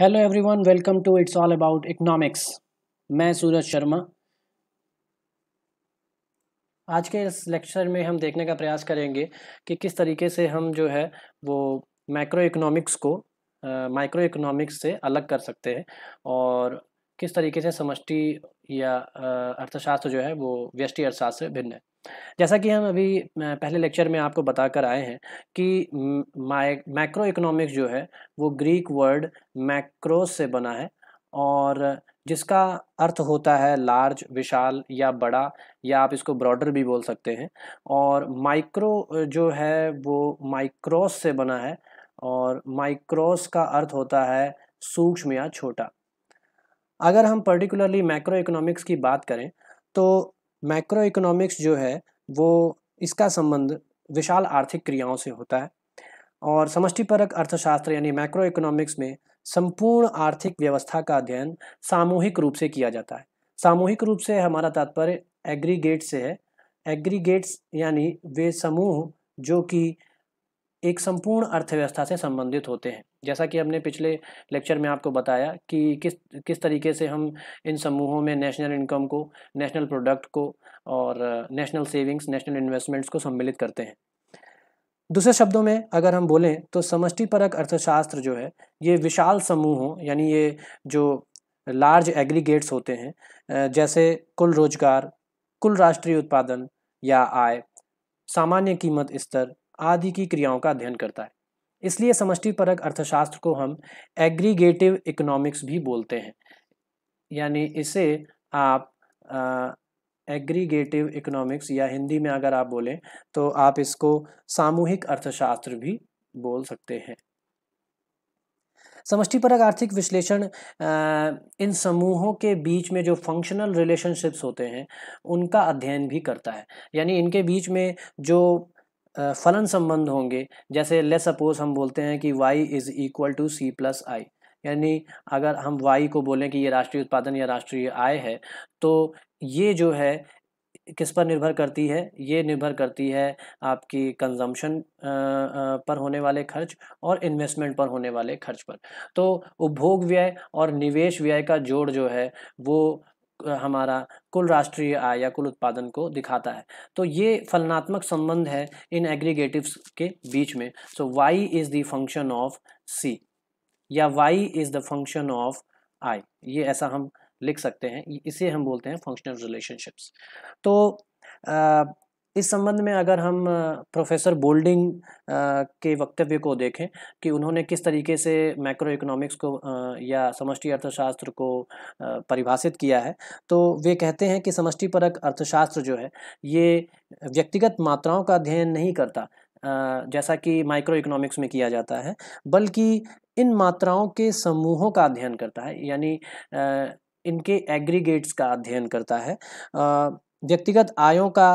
hello everyone welcome to it's all about economics मैं सूरज शर्मा आज के इस लेक्चर में हम देखने का प्रयास करेंगे कि किस तरीके से हम जो है वो माइक्रो इकोनॉमिक्स को माइक्रो इकोनॉमिक्स से अलग कर सकते हैं और किस तरीके से समष्टि या अर्थशास्त्र जो है वो व्यष्टि अर्थशास्त्र भिन्न है जैसा कि हम अभी पहले लेक्चर में आपको बताकर आए हैं कि मैक्रो इकोनॉमिक्स जो है वो ग्रीक वर्ड मैक्रो से बना है और जिसका अर्थ होता है लार्ज विशाल या बड़ा या आप इसको ब्रॉडर भी बोल सकते हैं और माइक्रो जो है वो माइक्रोस से बना है और माइक्रोस का अर्थ होता है सूक्ष्म या छोटा अगर हम पर्टिकुलरली मैक्रो इकोनॉमिक्स की बात करें तो मैक्रो इकोनॉमिक्स जो है वो इसका संबंध विशाल आर्थिक क्रियाओं से होता है और समष्टिपरक अर्थशास्त्र यानी मैक्रो इकोनॉमिक्स में संपूर्ण आर्थिक व्यवस्था का अध्ययन सामूहिक रूप से किया जाता है सामूहिक रूप से हमारा तात्पर्य एग्रीगेट से है एग्रीगेट्स यानी वे समूह जो कि एक संपूर्ण अर्थव्यवस्था से संबंधित होते हैं जैसा कि हमने पिछले लेक्चर में आपको बताया कि किस किस तरीके से हम इन समूहों में नेशनल इनकम को नेशनल प्रोडक्ट को और नेशनल सेविंग्स नेशनल इन्वेस्टमेंट्स को सम्मिलित करते हैं दूसरे शब्दों में अगर हम बोलें तो समष्टिपरक अर्थशास्त्र जो है ये विशाल समूहों यानी ये जो लार्ज एग्रीगेट्स होते हैं जैसे कुल रोजगार कुल राष्ट्रीय उत्पादन या आय सामान्य कीमत स्तर आदि की क्रियाओं का अध्ययन करता है इसलिए समष्टि परक अर्थशास्त्र को हम एग्रीगेटिव इकोनॉमिक्स भी बोलते हैं यानी इसे आप एग्रीगेटिव इकोनॉमिक्स या हिंदी में अगर आप बोलें तो आप इसको सामूहिक अर्थशास्त्र भी बोल सकते हैं समष्टिपरक आर्थिक विश्लेषण इन समूहों के बीच में जो फंक्शनल रिलेशनशिप्स होते हैं उनका अध्ययन भी करता है यानी इनके बीच में जो फलन संबंध होंगे जैसे ले सपोज हम बोलते हैं कि y is equal to C plus I यानी अगर हम y को बोलें कि ये राष्ट्रीय उत्पादन या राष्ट्रीय आय है तो ये जो है किस पर निर्भर करती है ये निर्भर करती है आपकी कंजम्पशन पर होने वाले खर्च और इन्वेस्टमेंट पर होने वाले खर्च पर तो उपभोग व्यय और निवेश व्यय का जोड़ जो है वो हमारा कुल राष्ट्रीय आय या कुल उत्पादन को दिखाता है तो ये फलनात्मक संबंध है इन एग्रीगेटिव्स के बीच में so Y is the function of C या Y is the function of I ये ऐसा हम लिख सकते हैं इसे हम बोलते हैं फंक्शनल रिलेशनशिप्स तो इस संबंध में अगर हम प्रोफेसर बोल्डिंग के वक्तव्य को देखें कि उन्होंने किस तरीके से मैक्रो इकोनॉमिक्स को या समष्टि अर्थशास्त्र को परिभाषित किया है तो वे कहते हैं कि समष्टिपरक अर्थशास्त्र जो है ये व्यक्तिगत मात्राओं का अध्ययन नहीं करता जैसा कि माइक्रो इकोनॉमिक्स में किया जाता है बल्कि इन मात्राओं के समूहों का अध्ययन करता है यानी इनके एग्रीगेट्स का अध्ययन करता है व्यक्तिगत आयों का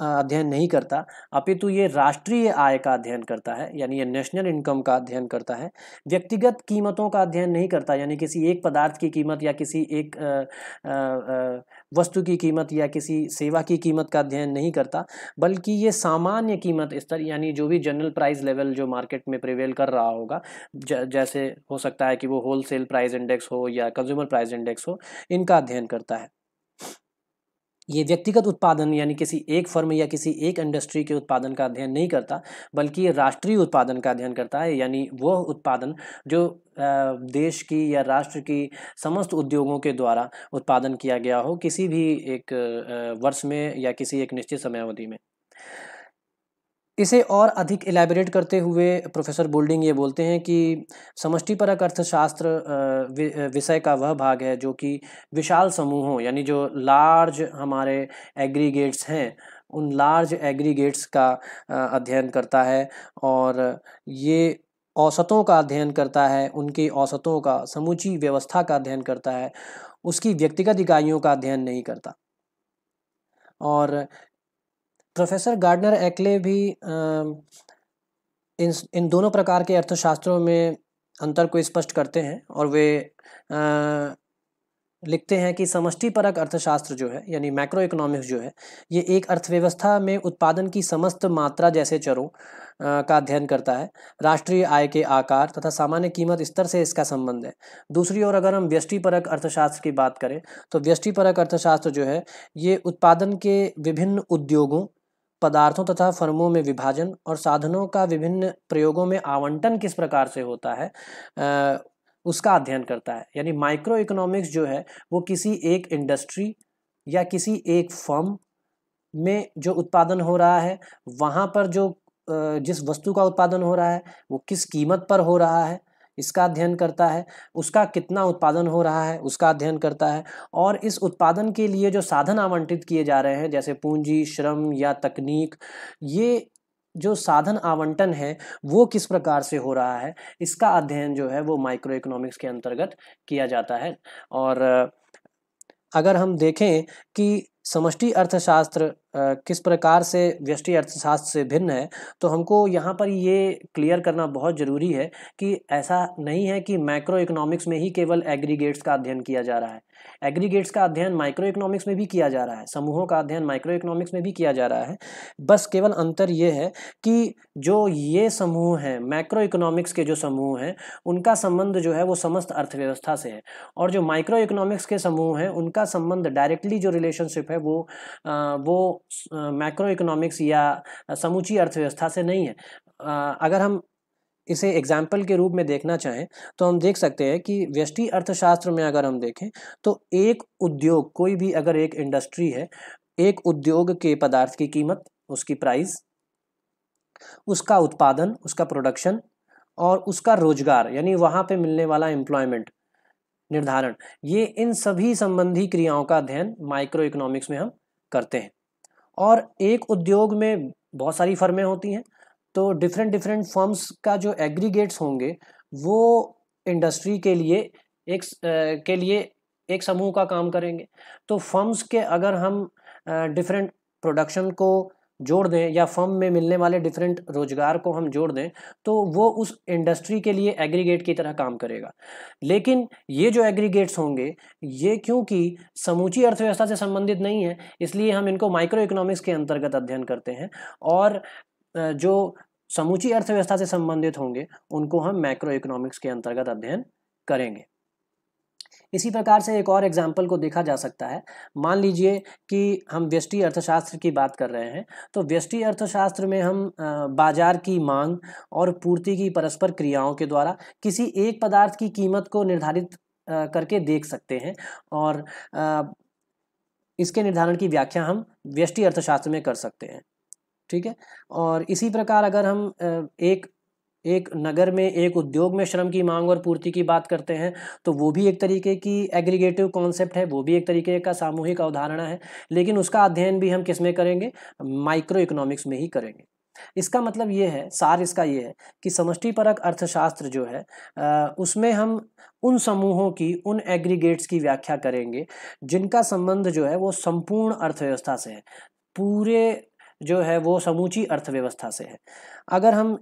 अध्ययन नहीं करता अपितु ये राष्ट्रीय आय का अध्ययन करता है यानी ये नेशनल इनकम का अध्ययन करता है व्यक्तिगत कीमतों का अध्ययन नहीं करता यानी किसी एक पदार्थ की कीमत या किसी एक आ, आ, आ, वस्तु की कीमत या किसी सेवा की कीमत का अध्ययन नहीं करता बल्कि ये सामान्य कीमत स्तर यानी जो भी जनरल प्राइस लेवल जो मार्केट में प्रिवेल कर रहा होगा ज, जैसे हो सकता है कि वो होलसेल प्राइस इंडेक्स हो या कंज्यूमर प्राइस इंडेक्स हो इनका अध्ययन करता है ये व्यक्तिगत उत्पादन यानी किसी एक फर्म या किसी एक इंडस्ट्री के उत्पादन का अध्ययन नहीं करता बल्कि राष्ट्रीय उत्पादन का अध्ययन करता है यानी वह उत्पादन जो देश की या राष्ट्र की समस्त उद्योगों के द्वारा उत्पादन किया गया हो किसी भी एक वर्ष में या किसी एक निश्चित समयावधि में इसे और अधिक एलैबोरेट करते हुए प्रोफेसर बोल्डिंग ये बोलते हैं कि समष्टिपरक अर्थशास्त्र विषय का वह भाग है जो कि विशाल समूहों यानी जो लार्ज हमारे एग्रीगेट्स हैं उन लार्ज एग्रीगेट्स का अध्ययन करता है और ये औसतों का अध्ययन करता है उनके औसतों का समूची व्यवस्था का अध्ययन करता है उसकी व्यक्तिगत इकाइयों का अध्ययन नहीं करता और प्रोफेसर गार्डनर एक्ले भी इन इन दोनों प्रकार के अर्थशास्त्रों में अंतर को स्पष्ट करते हैं और वे आ, लिखते हैं कि समष्टि परक अर्थशास्त्र जो है यानी मैक्रो इकोनॉमिक्स जो है ये एक अर्थव्यवस्था में उत्पादन की समस्त मात्रा जैसे चरों का अध्ययन करता है राष्ट्रीय आय के आकार तथा सामान्य कीमत स्तर से इसका संबंध है दूसरी ओर अगर हम व्यष्टि परक अर्थशास्त्र की बात करें तो व्यष्टि परक अर्थशास्त्र जो है ये उत्पादन के विभिन्न उद्योगों पदार्थों तथा फर्मों में विभाजन और साधनों का विभिन्न प्रयोगों में आवंटन किस प्रकार से होता है आ, उसका अध्ययन करता है यानी माइक्रो इकोनॉमिक्स जो है वो किसी एक इंडस्ट्री या किसी एक फर्म में जो उत्पादन हो रहा है वहाँ पर जो जिस वस्तु का उत्पादन हो रहा है वो किस कीमत पर हो रहा है इसका अध्ययन करता है उसका कितना उत्पादन हो रहा है उसका अध्ययन करता है और इस उत्पादन के लिए जो साधन आवंटित किए जा रहे हैं जैसे पूंजी श्रम या तकनीक ये जो साधन आवंटन है वो किस प्रकार से हो रहा है इसका अध्ययन जो है वो माइक्रो इकोनॉमिक्स के अंतर्गत किया जाता है और अगर हम देखें कि समष्टि अर्थशास्त्र किस प्रकार से व्यष्टि अर्थशास्त्र से भिन्न है तो हमको यहाँ पर ये क्लियर करना बहुत ज़रूरी है कि ऐसा नहीं है कि मैक्रो इकोनॉमिक्स में ही केवल एग्रीगेट्स का अध्ययन किया जा रहा है एग्रीगेट्स का अध्ययन माइक्रो इकोनॉमिक्स में भी किया जा रहा है समूहों का अध्ययन माइक्रो इकोनॉमिक्स में भी किया जा रहा है बस केवल अंतर ये है कि जो ये समूह हैं मैक्रो इकोनॉमिक्स के जो समूह हैं उनका संबंध जो है वो समस्त अर्थव्यवस्था से है और जो माइक्रो इकोनॉमिक्स के समूह हैं उनका संबंध डायरेक्टली जो रिलेशनशिप है वो आ, वो मैक्रो इकोनॉमिक्स या समूची अर्थव्यवस्था से नहीं है आ, अगर हम इसे एग्जाम्पल के रूप में देखना चाहें तो हम देख सकते हैं कि व्यष्टि अर्थशास्त्र में अगर हम देखें तो एक उद्योग कोई भी अगर एक इंडस्ट्री है एक उद्योग के पदार्थ की कीमत उसकी प्राइस उसका उत्पादन उसका प्रोडक्शन और उसका रोजगार यानी वहाँ पे मिलने वाला एम्प्लॉयमेंट निर्धारण ये इन सभी संबंधी क्रियाओं का अध्ययन माइक्रो इकोनॉमिक्स में हम करते हैं और एक उद्योग में बहुत सारी फर्में होती हैं तो डिफरेंट डिफरेंट फर्म्स का जो एग्रीगेट्स होंगे वो इंडस्ट्री के लिए एक के लिए एक समूह का काम करेंगे तो फर्म्स के अगर हम डिफरेंट प्रोडक्शन को जोड़ दें या फर्म में मिलने वाले डिफरेंट रोजगार को हम जोड़ दें तो वो उस इंडस्ट्री के लिए एग्रीगेट की तरह काम करेगा लेकिन ये जो एग्रीगेट्स होंगे ये क्योंकि समूची अर्थव्यवस्था से संबंधित नहीं है इसलिए हम इनको माइक्रो इकोनॉमिक्स के अंतर्गत अध्ययन करते हैं और जो समूची अर्थव्यवस्था से संबंधित होंगे उनको हम मैक्रो इकोनॉमिक्स के अंतर्गत अध्ययन करेंगे इसी प्रकार से एक और एग्जाम्पल को देखा जा सकता है मान लीजिए कि हम व्यष्टि अर्थशास्त्र की बात कर रहे हैं तो व्यष्टि अर्थशास्त्र में हम बाजार की मांग और पूर्ति की परस्पर क्रियाओं के द्वारा किसी एक पदार्थ की कीमत को निर्धारित करके देख सकते हैं और इसके निर्धारण की व्याख्या हम व्यष्टि अर्थशास्त्र में कर सकते हैं ठीक है और इसी प्रकार अगर हम एक एक नगर में एक उद्योग में श्रम की मांग और पूर्ति की बात करते हैं तो वो भी एक तरीके की एग्रीगेटिव कॉन्सेप्ट है वो भी एक तरीके का सामूहिक अवधारणा है लेकिन उसका अध्ययन भी हम किस में करेंगे माइक्रो इकोनॉमिक्स में ही करेंगे इसका मतलब ये है सार इसका ये है कि समष्टिपरक अर्थशास्त्र जो है आ, उसमें हम उन समूहों की उन एग्रीगेट्स की व्याख्या करेंगे जिनका संबंध जो है वो संपूर्ण अर्थव्यवस्था से है पूरे जो है वो समूची अर्थव्यवस्था से है अगर हम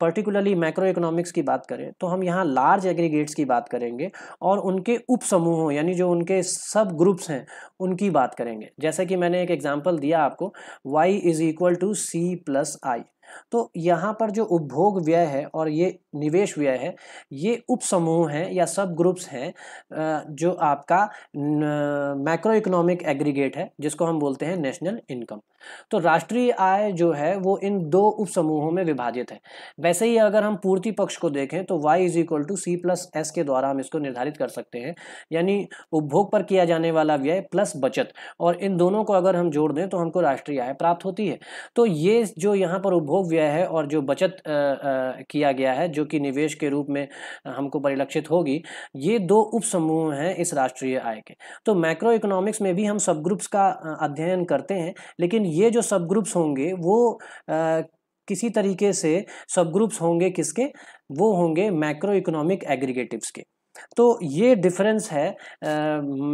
पर्टिकुलरली मैक्रो इकोनॉमिक्स की बात करें तो हम यहाँ लार्ज एग्रीगेट्स की बात करेंगे और उनके उप समूहों यानी जो उनके सब ग्रुप्स हैं उनकी बात करेंगे जैसे कि मैंने एक एग्जाम्पल दिया आपको Y is equal to C plus I तो यहाँ पर जो उपभोग व्यय है और ये निवेश व्यय है ये उपसमूह हैं या सब ग्रुप्स हैं जो आपका मैक्रो इकोनॉमिक एग्रीगेट है जिसको हम बोलते हैं नेशनल इनकम तो राष्ट्रीय आय जो है वो इन दो उपसमूहों में विभाजित है वैसे ही अगर हम पूर्ति पक्ष को देखें तो Y is equal to C plus S के द्वारा हम इसको निर्धारित कर सकते हैं यानी उपभोग पर किया जाने वाला व्यय प्लस बचत और इन दोनों को अगर हम जोड़ दें तो हमको राष्ट्रीय आय प्राप्त होती है तो ये जो यहाँ पर उपभोग व्यय है और जो बचत आ, आ, किया गया है जो कि निवेश के रूप में हमको परिलक्षित होगी ये दो उपसमूह हैं इस राष्ट्रीय आय के तो मैक्रो इकोनॉमिक्स में भी हम सब ग्रुप्स का अध्ययन करते हैं लेकिन ये जो सब ग्रुप्स होंगे वो आ, किसी तरीके से सब ग्रुप्स होंगे किसके वो होंगे मैक्रो इकोनॉमिक एग्रीगेटिव्स के तो ये डिफरेंस है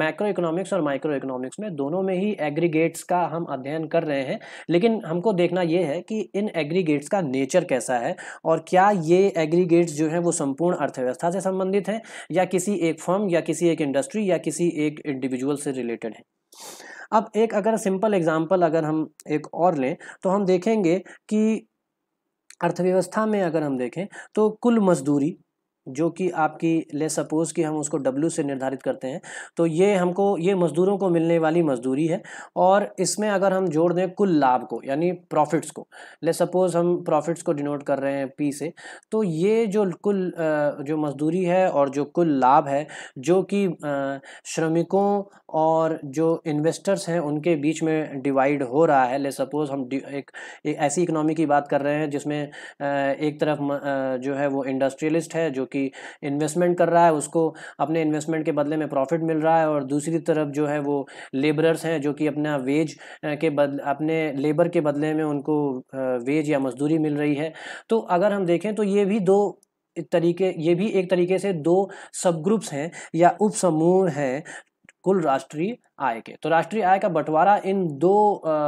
मैक्रो इकोनॉमिक्स और माइक्रो इकोनॉमिक्स में दोनों में ही एग्रीगेट्स का हम अध्ययन कर रहे हैं लेकिन हमको देखना ये है कि इन एग्रीगेट्स का नेचर कैसा है और क्या ये एग्रीगेट्स जो हैं वो संपूर्ण अर्थव्यवस्था से संबंधित हैं या किसी एक फर्म या किसी एक इंडस्ट्री या किसी एक इंडिविजुअल से रिलेटेड है अब एक अगर सिंपल एग्जाम्पल अगर हम एक और लें तो हम देखेंगे कि अर्थव्यवस्था में अगर हम देखें तो कुल मजदूरी जो कि आपकी ले सपोज़ कि हम उसको डब्ल्यू से निर्धारित करते हैं तो ये हमको ये मज़दूरों को मिलने वाली मजदूरी है और इसमें अगर हम जोड़ दें कुल लाभ को यानी प्रॉफिट्स को ले सपोज़ हम प्रॉफिट्स को डिनोट कर रहे हैं पी से तो ये जो कुल जो मजदूरी है और जो कुल लाभ है जो कि श्रमिकों और जो इन्वेस्टर्स हैं उनके बीच में डिवाइड हो रहा है ले सपोज़ हम एक, एक ऐसी इकनॉमी की बात कर रहे हैं जिसमें एक तरफ जो है वो इंडस्ट्रियलिस्ट है जो कि कि इन्वेस्टमेंट कर रहा है उसको अपने इन्वेस्टमेंट के बदले में प्रॉफिट मिल रहा है और दूसरी तरफ जो है वो लेबरर्स हैं जो कि अपना वेज के बद अपने लेबर के बदले में उनको वेज या मजदूरी मिल रही है तो अगर हम देखें तो ये भी दो तरीके ये भी एक तरीके से दो सब ग्रुप्स हैं या उप समूह हैं कुल राष्ट्रीय आय के तो राष्ट्रीय आय का बंटवारा इन दो आ,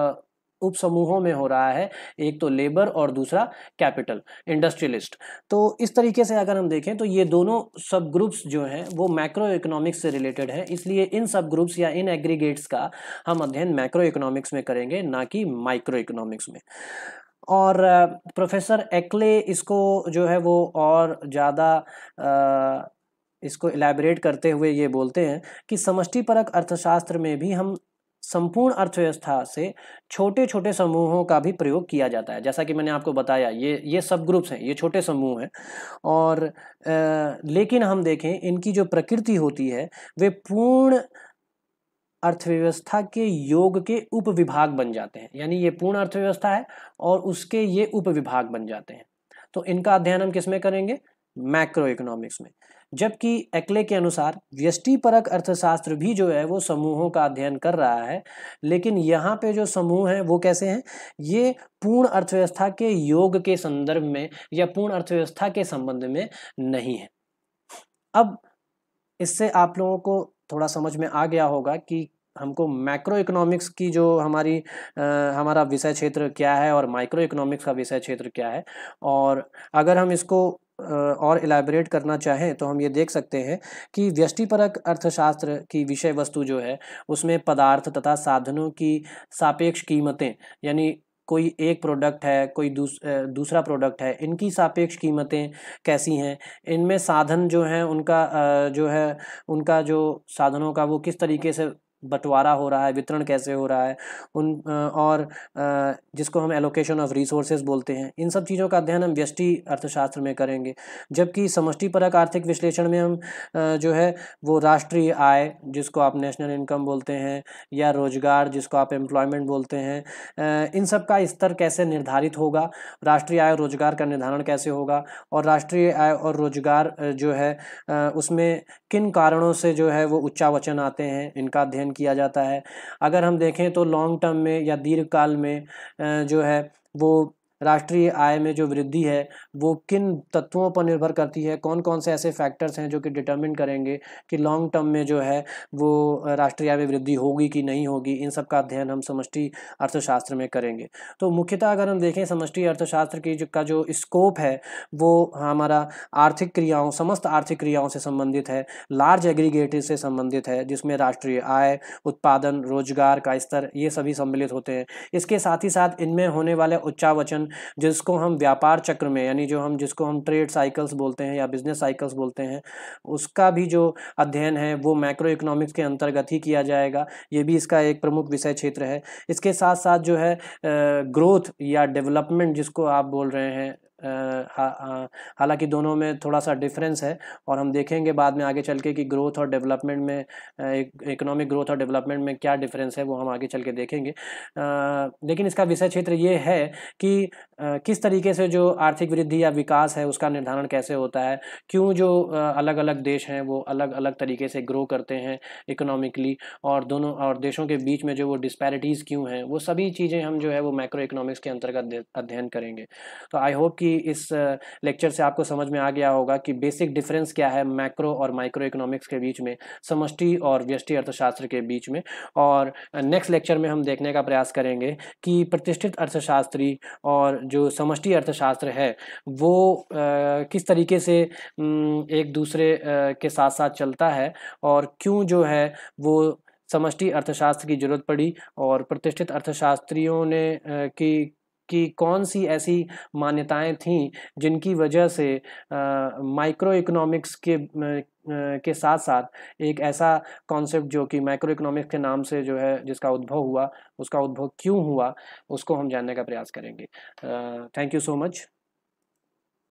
उपसमूहों में हो रहा है एक तो लेबर और दूसरा कैपिटल इंडस्ट्रियलिस्ट तो इस तरीके से अगर हम देखें तो ये दोनों सब ग्रुप्स जो हैं वो मैक्रो इकोनॉमिक्स से रिलेटेड हैं इसलिए इन सब ग्रुप्स या इन एग्रीगेट्स का हम अध्ययन मैक्रो इकोनॉमिक्स में करेंगे ना कि माइक्रो इकोनॉमिक्स में और प्रोफेसर एक्ले इसको जो है वो और ज़्यादा इसको इलेबरेट करते हुए ये बोलते हैं कि समष्टिपरक अर्थशास्त्र में भी हम संपूर्ण अर्थव्यवस्था से छोटे छोटे समूहों का भी प्रयोग किया जाता है जैसा कि मैंने आपको बताया ये ये सब ग्रुप्स हैं ये छोटे समूह हैं और आ, लेकिन हम देखें इनकी जो प्रकृति होती है वे पूर्ण अर्थव्यवस्था के योग के उपविभाग बन जाते हैं यानी ये पूर्ण अर्थव्यवस्था है और उसके ये उपविभाग बन जाते हैं तो इनका अध्ययन हम किस में करेंगे मैक्रो इकोनॉमिक्स में जबकि एक्ले के अनुसार व्यष्टि परक अर्थशास्त्र भी जो है वो समूहों का अध्ययन कर रहा है लेकिन यहाँ पे जो समूह हैं वो कैसे हैं ये पूर्ण अर्थव्यवस्था के योग के संदर्भ में या पूर्ण अर्थव्यवस्था के संबंध में नहीं है अब इससे आप लोगों को थोड़ा समझ में आ गया होगा कि हमको मैक्रो इकोनॉमिक्स की जो हमारी आ, हमारा विषय क्षेत्र क्या है और माइक्रो इकोनॉमिक्स का विषय क्षेत्र क्या है और अगर हम इसको और इलाबरेट करना चाहें तो हम ये देख सकते हैं कि व्यष्टिपरक अर्थशास्त्र की विषय वस्तु जो है उसमें पदार्थ तथा साधनों की सापेक्ष कीमतें यानी कोई एक प्रोडक्ट है कोई दूस, दूसरा प्रोडक्ट है इनकी सापेक्ष कीमतें कैसी हैं इनमें साधन जो हैं उनका जो है उनका जो साधनों का वो किस तरीके से बंटवारा हो रहा है वितरण कैसे हो रहा है उन और जिसको हम एलोकेशन ऑफ रिसोर्सेज बोलते हैं इन सब चीज़ों का अध्ययन हम व्यष्टि अर्थशास्त्र में करेंगे जबकि समष्टिपरक आर्थिक विश्लेषण में हम जो है वो राष्ट्रीय आय जिसको आप नेशनल इनकम बोलते हैं या रोजगार जिसको आप एम्प्लॉयमेंट बोलते हैं इन सब का स्तर कैसे निर्धारित होगा राष्ट्रीय आय और रोजगार का निर्धारण कैसे होगा और राष्ट्रीय आय और रोजगार जो है उसमें किन कारणों से जो है वो उच्चावचन आते हैं इनका अध्ययन अध्ययन किया जाता है अगर हम देखें तो लॉन्ग टर्म में या दीर्घकाल में जो है वो राष्ट्रीय आय में जो वृद्धि है वो किन तत्वों पर निर्भर करती है कौन कौन से ऐसे फैक्टर्स हैं जो कि डिटर्मिन करेंगे कि लॉन्ग टर्म में जो है वो राष्ट्रीय आय में वृद्धि होगी कि नहीं होगी इन सब का अध्ययन हम समष्टि अर्थशास्त्र में करेंगे तो मुख्यतः अगर हम देखें समष्टि अर्थशास्त्र की जो का जो स्कोप है वो हमारा आर्थिक क्रियाओं समस्त आर्थिक क्रियाओं से संबंधित है लार्ज एग्रीगेटिव से संबंधित है जिसमें राष्ट्रीय आय उत्पादन रोजगार का स्तर ये सभी सम्मिलित होते हैं इसके साथ ही साथ इनमें होने वाले उच्चावचन जिसको हम व्यापार चक्र में यानी जो हम जिसको हम ट्रेड साइकिल्स बोलते हैं या बिजनेस साइकिल्स बोलते हैं उसका भी जो अध्ययन है वो मैक्रो इकोनॉमिक्स के अंतर्गत ही किया जाएगा ये भी इसका एक प्रमुख विषय क्षेत्र है इसके साथ साथ जो है ग्रोथ या डेवलपमेंट जिसको आप बोल रहे हैं हालांकि दोनों में थोड़ा सा डिफरेंस है और हम देखेंगे बाद में आगे चल के कि ग्रोथ और डेवलपमेंट में इकोनॉमिक ग्रोथ और डेवलपमेंट में क्या डिफरेंस है वो हम आगे चल के देखेंगे लेकिन इसका विषय क्षेत्र ये है कि किस तरीके से जो आर्थिक वृद्धि या विकास है उसका निर्धारण कैसे होता है क्यों जो अलग अलग देश हैं वो अलग अलग तरीके से ग्रो करते हैं इकोनॉमिकली और दोनों और देशों के बीच में जो वो डिस्पैरिटीज़ क्यों हैं वो सभी चीज़ें हम जो है वो माइक्रो इकोनॉमिक्स के अंतर्गत अध्ययन करेंगे तो आई होप कि इस लेक्चर से आपको समझ में आ गया होगा कि बेसिक डिफरेंस क्या है मैक्रो और माइक्रो इकोनॉमिक्स के बीच में समष्टि और व्यष्टि अर्थशास्त्र के बीच में और नेक्स्ट लेक्चर में हम देखने का प्रयास करेंगे कि प्रतिष्ठित अर्थशास्त्री और जो समष्टि अर्थशास्त्र है वो आ, किस तरीके से एक दूसरे के साथ साथ चलता है और क्यों जो है वो समष्टि अर्थशास्त्र की ज़रूरत पड़ी और प्रतिष्ठित अर्थशास्त्रियों ने की कि कौन सी ऐसी मान्यताएं थीं जिनकी वजह से माइक्रो इकोनॉमिक्स के के साथ साथ एक ऐसा कॉन्सेप्ट जो कि माइक्रो इकोनॉमिक्स के नाम से जो है जिसका उद्भव हुआ उसका उद्भव क्यों हुआ उसको हम जानने का प्रयास करेंगे थैंक यू सो मच